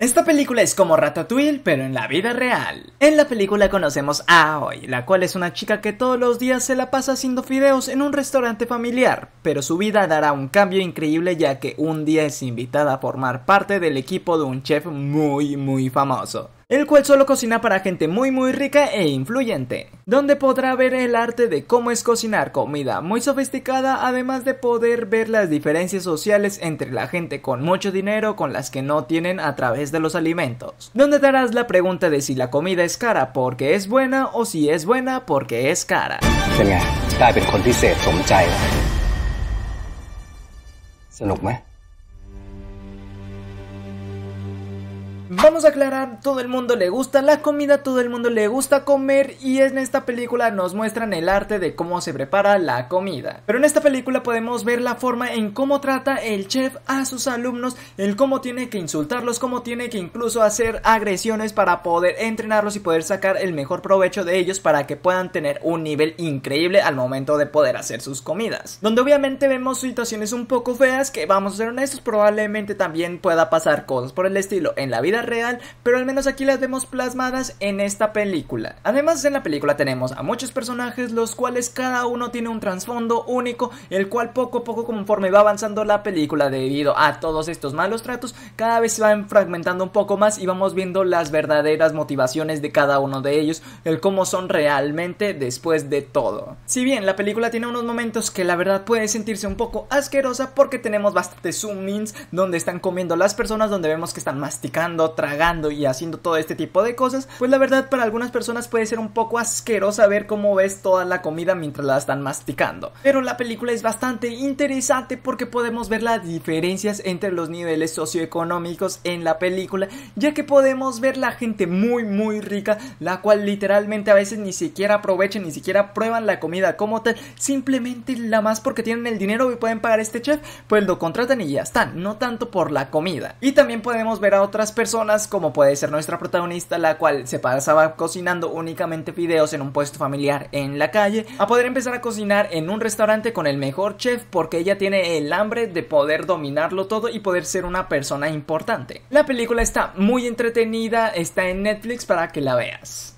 Esta película es como Ratatouille, pero en la vida real. En la película conocemos a Aoi, la cual es una chica que todos los días se la pasa haciendo fideos en un restaurante familiar, pero su vida dará un cambio increíble ya que un día es invitada a formar parte del equipo de un chef muy muy famoso, el cual solo cocina para gente muy muy rica e influyente donde podrá ver el arte de cómo es cocinar comida muy sofisticada, además de poder ver las diferencias sociales entre la gente con mucho dinero con las que no tienen a través de los alimentos, donde darás la pregunta de si la comida es cara porque es buena o si es buena porque es cara. Vamos a aclarar, todo el mundo le gusta la comida, todo el mundo le gusta comer y en esta película nos muestran el arte de cómo se prepara la comida. Pero en esta película podemos ver la forma en cómo trata el chef a sus alumnos, el cómo tiene que insultarlos, cómo tiene que incluso hacer agresiones para poder entrenarlos y poder sacar el mejor provecho de ellos para que puedan tener un nivel increíble al momento de poder hacer sus comidas. Donde obviamente vemos situaciones un poco feas que vamos a ser honestos, probablemente también pueda pasar cosas por el estilo en la vida real, pero al menos aquí las vemos plasmadas en esta película. Además, en la película tenemos a muchos personajes, los cuales cada uno tiene un trasfondo único, el cual poco a poco conforme va avanzando la película debido a todos estos malos tratos, cada vez se van fragmentando un poco más y vamos viendo las verdaderas motivaciones de cada uno de ellos, el cómo son realmente después de todo. Si bien la película tiene unos momentos que la verdad puede sentirse un poco asquerosa porque tenemos bastantes zoom-ins donde están comiendo las personas, donde vemos que están masticando tragando y haciendo todo este tipo de cosas, pues la verdad para algunas personas puede ser un poco asquerosa ver cómo ves toda la comida mientras la están masticando. Pero la película es bastante interesante porque podemos ver las diferencias entre los niveles socioeconómicos en la película, ya que podemos ver la gente muy muy rica, la cual literalmente a veces ni siquiera aprovechan, ni siquiera prueban la comida como tal, simplemente la más porque tienen el dinero y pueden pagar este chef, pues lo contratan y ya están, no tanto por la comida. Y también podemos ver a otras personas como puede ser nuestra protagonista, la cual se pasaba cocinando únicamente videos en un puesto familiar en la calle, a poder empezar a cocinar en un restaurante con el mejor chef porque ella tiene el hambre de poder dominarlo todo y poder ser una persona importante. La película está muy entretenida, está en Netflix para que la veas.